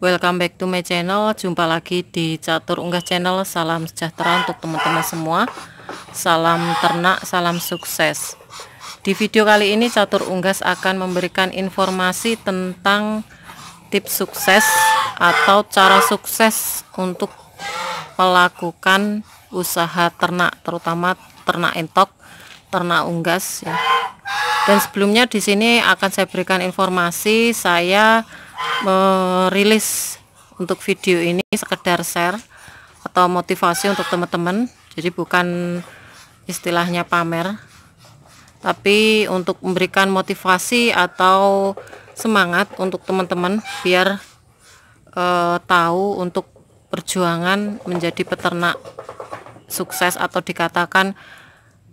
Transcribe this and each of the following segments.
Welcome back to my channel Jumpa lagi di Catur Unggah channel Salam sejahtera untuk teman-teman semua Salam ternak, salam sukses Di video kali ini Catur Unggas akan memberikan informasi tentang tips sukses Atau cara sukses untuk melakukan usaha ternak Terutama ternak entok, ternak unggas ya. Dan sebelumnya di sini akan saya berikan informasi Saya merilis untuk video ini sekedar share atau motivasi untuk teman-teman jadi bukan istilahnya pamer tapi untuk memberikan motivasi atau semangat untuk teman-teman biar eh, tahu untuk perjuangan menjadi peternak sukses atau dikatakan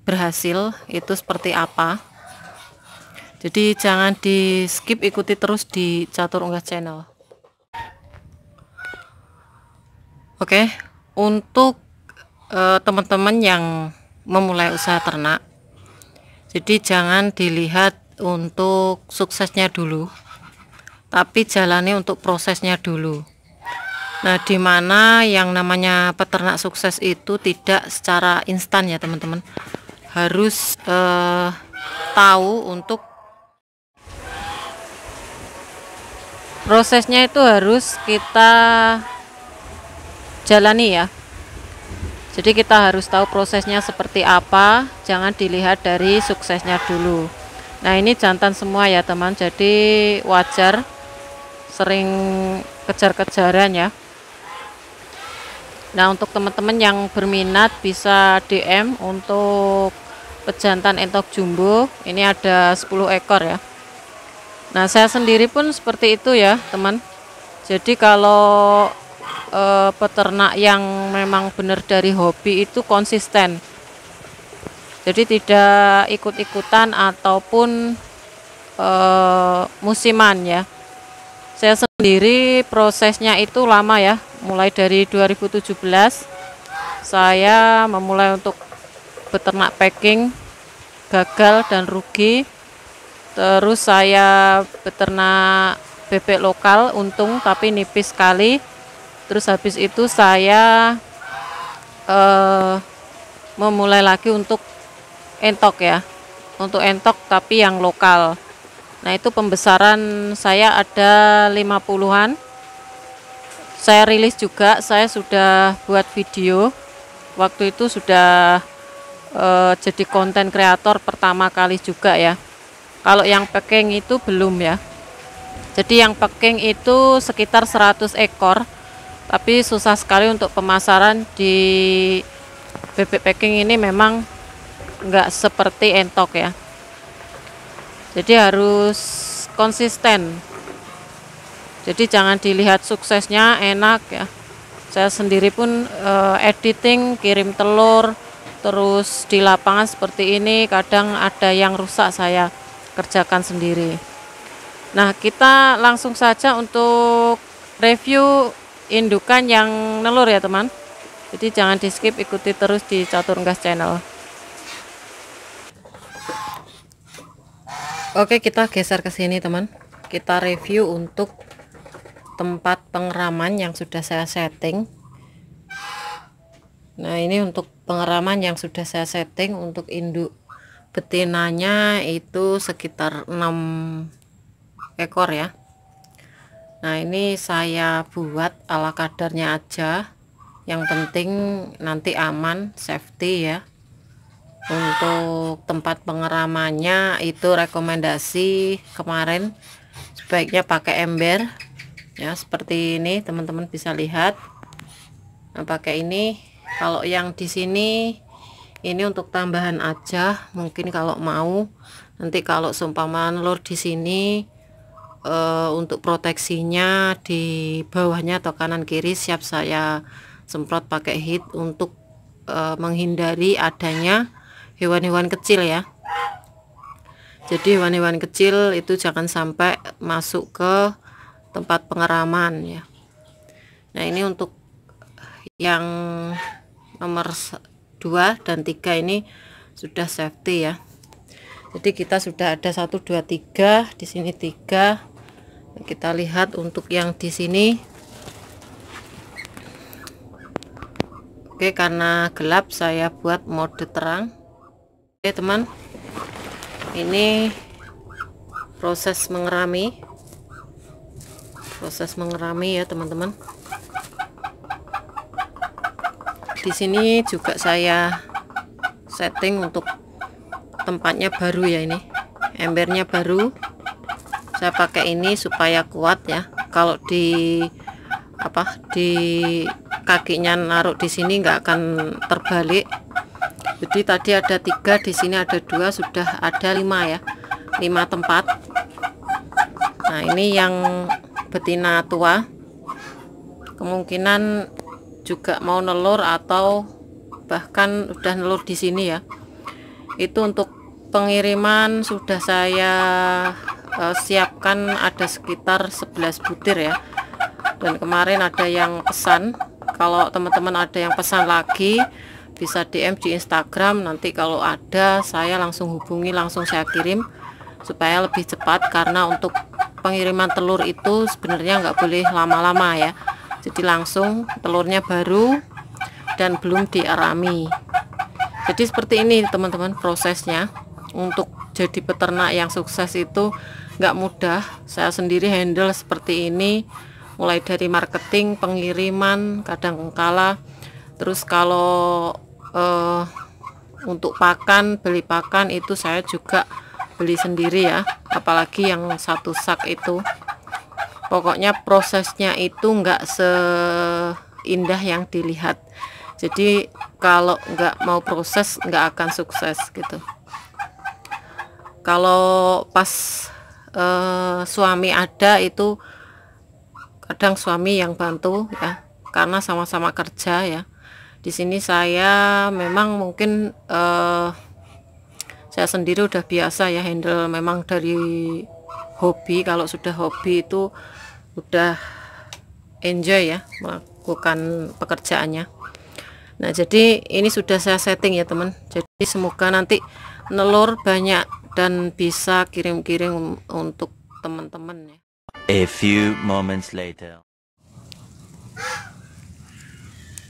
berhasil itu seperti apa jadi jangan di skip ikuti terus di catur unggah channel oke okay. untuk eh, teman-teman uh, yang memulai usaha ternak jadi jangan dilihat untuk suksesnya dulu tapi jalani untuk prosesnya dulu Nah, di mana yang namanya peternak sukses itu tidak secara instan ya, teman-teman. Harus uh, tahu untuk prosesnya itu harus kita jalani ya jadi kita harus tahu prosesnya seperti apa jangan dilihat dari suksesnya dulu nah ini jantan semua ya teman jadi wajar sering kejar-kejaran ya nah untuk teman-teman yang berminat bisa DM untuk pejantan entok jumbo ini ada 10 ekor ya Nah, saya sendiri pun seperti itu ya, teman. Jadi kalau e, peternak yang memang benar dari hobi itu konsisten. Jadi tidak ikut-ikutan ataupun e, musiman ya. Saya sendiri prosesnya itu lama ya, mulai dari 2017 saya memulai untuk beternak packing gagal dan rugi Terus saya beternak bebek lokal untung tapi nipis sekali. Terus habis itu saya uh, memulai lagi untuk entok ya. Untuk entok tapi yang lokal. Nah, itu pembesaran saya ada 50-an. Saya rilis juga, saya sudah buat video. Waktu itu sudah uh, jadi konten kreator pertama kali juga ya kalau yang peking itu belum ya jadi yang peking itu sekitar 100 ekor tapi susah sekali untuk pemasaran di bebek peking ini memang nggak seperti entok ya jadi harus konsisten jadi jangan dilihat suksesnya enak ya saya sendiri pun uh, editing kirim telur terus di lapangan seperti ini kadang ada yang rusak saya kerjakan sendiri. Nah, kita langsung saja untuk review indukan yang nelur ya, teman. Jadi jangan di skip, ikuti terus di Catur Gas Channel. Oke, kita geser ke sini, teman. Kita review untuk tempat pengeraman yang sudah saya setting. Nah, ini untuk pengeraman yang sudah saya setting untuk induk betinanya itu sekitar 6 ekor ya nah ini saya buat ala kadarnya aja yang penting nanti aman safety ya untuk tempat pengeramannya itu rekomendasi kemarin sebaiknya pakai ember ya seperti ini teman-teman bisa lihat nah, pakai ini kalau yang di sini ini untuk tambahan aja mungkin kalau mau nanti kalau seumpama nelur di sini e, untuk proteksinya di bawahnya atau kanan kiri siap saya semprot pakai heat untuk e, menghindari adanya hewan-hewan kecil ya jadi hewan-hewan kecil itu jangan sampai masuk ke tempat pengeraman ya nah ini untuk yang nomor 2 dan 3 ini sudah safety ya jadi kita sudah ada 1 2 3 di sini 3 kita lihat untuk yang di sini Oke karena gelap saya buat mode terang Oke teman ini proses mengerami proses mengerami ya teman-teman di sini juga saya setting untuk tempatnya baru ya ini embernya baru saya pakai ini supaya kuat ya kalau di apa di kakinya naruh di sini nggak akan terbalik jadi tadi ada tiga di sini ada dua sudah ada lima ya lima tempat nah ini yang betina tua kemungkinan juga mau nelur atau bahkan udah nelur di sini ya itu untuk pengiriman sudah saya uh, siapkan ada sekitar 11 butir ya dan kemarin ada yang pesan kalau teman-teman ada yang pesan lagi bisa DM di Instagram nanti kalau ada saya langsung hubungi langsung saya kirim supaya lebih cepat karena untuk pengiriman telur itu sebenarnya nggak boleh lama-lama ya jadi langsung telurnya baru dan belum diarami jadi seperti ini teman-teman prosesnya untuk jadi peternak yang sukses itu nggak mudah saya sendiri handle seperti ini mulai dari marketing pengiriman kadang kala terus kalau eh, untuk pakan beli pakan itu saya juga beli sendiri ya apalagi yang satu sak itu pokoknya prosesnya itu nggak seindah yang dilihat jadi kalau nggak mau proses nggak akan sukses gitu kalau pas eh, suami ada itu kadang suami yang bantu ya karena sama-sama kerja ya di sini saya memang mungkin eh, saya sendiri udah biasa ya handle memang dari hobi kalau sudah hobi itu udah enjoy ya melakukan pekerjaannya nah jadi ini sudah saya setting ya teman jadi semoga nanti nelur banyak dan bisa kirim-kirim untuk teman-teman ya a few moments later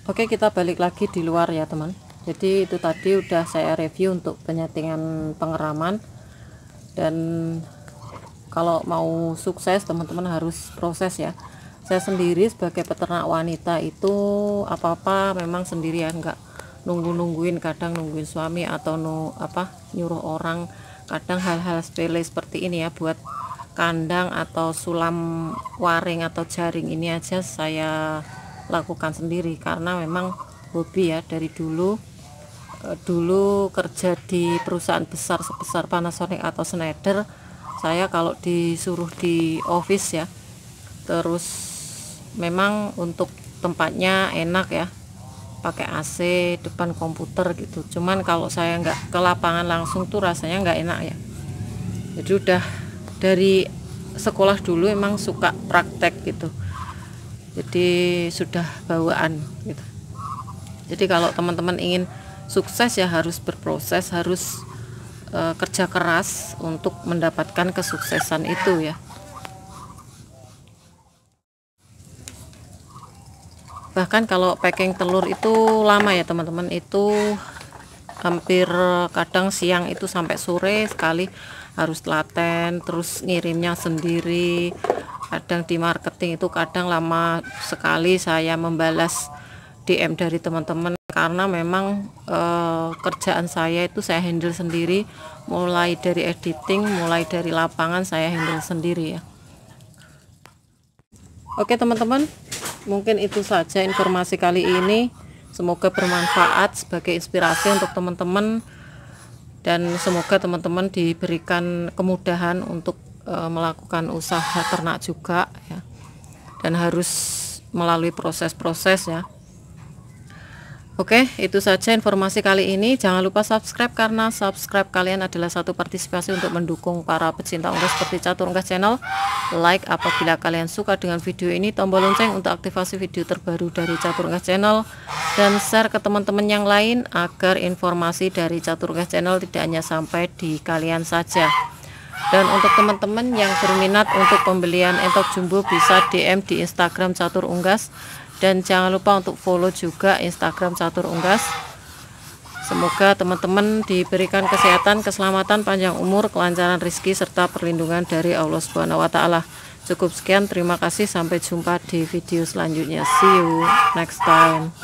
oke kita balik lagi di luar ya teman jadi itu tadi udah saya review untuk penyetingan pengeraman dan kalau mau sukses teman-teman harus proses ya saya sendiri sebagai peternak wanita itu apa-apa memang sendiri sendirian enggak nunggu-nungguin kadang nungguin suami atau nu apa nyuruh orang kadang hal-hal sepele seperti ini ya buat kandang atau sulam waring atau jaring ini aja saya lakukan sendiri karena memang hobi ya dari dulu eh, dulu kerja di perusahaan besar sebesar Panasonic atau Schneider saya kalau disuruh di office ya terus memang untuk tempatnya enak ya pakai AC depan komputer gitu cuman kalau saya nggak ke lapangan langsung tuh rasanya nggak enak ya jadi udah dari sekolah dulu emang suka praktek gitu jadi sudah bawaan gitu jadi kalau teman-teman ingin sukses ya harus berproses harus e, kerja keras untuk mendapatkan kesuksesan itu ya bahkan kalau packing telur itu lama ya teman-teman itu hampir kadang siang itu sampai sore sekali harus telaten terus ngirimnya sendiri kadang di marketing itu kadang lama sekali saya membalas DM dari teman-teman karena memang uh, kerjaan saya itu saya handle sendiri mulai dari editing mulai dari lapangan saya handle sendiri ya Oke teman-teman mungkin itu saja informasi kali ini semoga bermanfaat sebagai inspirasi untuk teman-teman dan semoga teman-teman diberikan kemudahan untuk e, melakukan usaha ternak juga ya dan harus melalui proses-proses ya Oke, itu saja informasi kali ini. Jangan lupa subscribe karena subscribe kalian adalah satu partisipasi untuk mendukung para pecinta unggas seperti Catur Unggas Channel. Like apabila kalian suka dengan video ini, tombol lonceng untuk aktivasi video terbaru dari Catur Unggas Channel dan share ke teman-teman yang lain agar informasi dari Catur Unggas Channel tidak hanya sampai di kalian saja. Dan untuk teman-teman yang berminat untuk pembelian entok jumbo bisa DM di Instagram Catur Unggas dan jangan lupa untuk follow juga Instagram catur unggas Semoga teman-teman diberikan kesehatan, keselamatan, panjang umur, kelancaran rezeki serta perlindungan dari Allah Subhanahu wa Ta'ala. Cukup sekian, terima kasih. Sampai jumpa di video selanjutnya. See you next time.